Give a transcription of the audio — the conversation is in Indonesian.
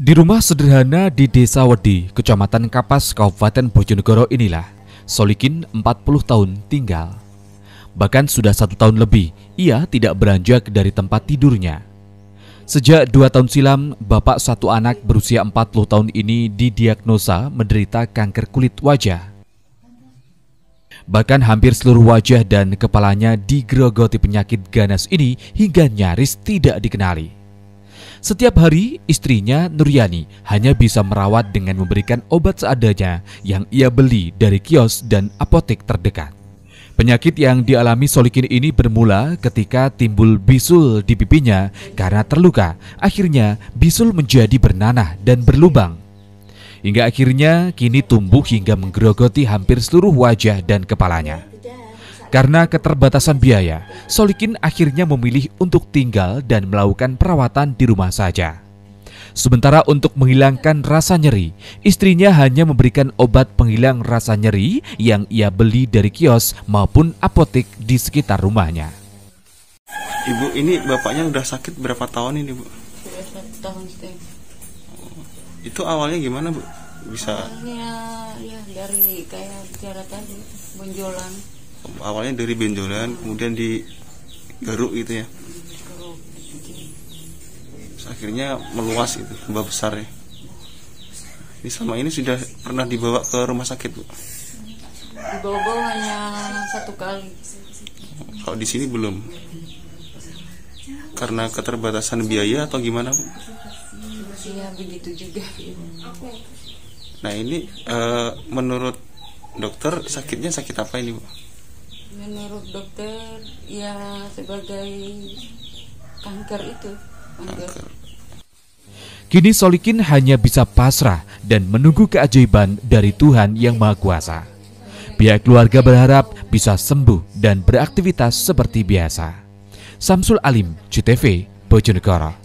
Di rumah sederhana di Desa Wedi, Kecamatan Kapas, Kabupaten Bojonegoro inilah Solikin 40 tahun tinggal. Bahkan sudah satu tahun lebih, ia tidak beranjak dari tempat tidurnya. Sejak dua tahun silam, bapak satu anak berusia 40 tahun ini didiagnosa menderita kanker kulit wajah. Bahkan hampir seluruh wajah dan kepalanya digerogoti penyakit ganas ini hingga nyaris tidak dikenali. Setiap hari, istrinya Nuryani hanya bisa merawat dengan memberikan obat seadanya yang ia beli dari kios dan apotek terdekat. Penyakit yang dialami Solikin ini bermula ketika timbul bisul di pipinya karena terluka. Akhirnya, bisul menjadi bernanah dan berlubang. Hingga akhirnya, kini tumbuh hingga menggerogoti hampir seluruh wajah dan kepalanya. Karena keterbatasan biaya, Solikin akhirnya memilih untuk tinggal dan melakukan perawatan di rumah saja. Sementara untuk menghilangkan rasa nyeri, istrinya hanya memberikan obat penghilang rasa nyeri yang ia beli dari kios maupun apotek di sekitar rumahnya. Ibu, ini bapaknya udah sakit berapa tahun ini, Bu? Sudah satu tahun setengah. Oh, itu awalnya gimana, Bu? Bisa? Awalnya ya dari kayak bicara tadi, benjolan awalnya dari benjolan kemudian di garuk gitu ya Terus akhirnya meluas itu, lembah besar ya ini selama ini sudah pernah dibawa ke rumah sakit bu dibawa hanya satu kali kalau di sini belum karena keterbatasan biaya atau gimana bu iya begitu juga nah ini uh, menurut dokter sakitnya sakit apa ini bu menurut dokter ya sebagai kanker itu kanker. Kini Solikin hanya bisa pasrah dan menunggu keajaiban dari Tuhan Yang Maha Kuasa. Pihak keluarga berharap bisa sembuh dan beraktivitas seperti biasa. Samsul Alim, CTV, Bojonegoro.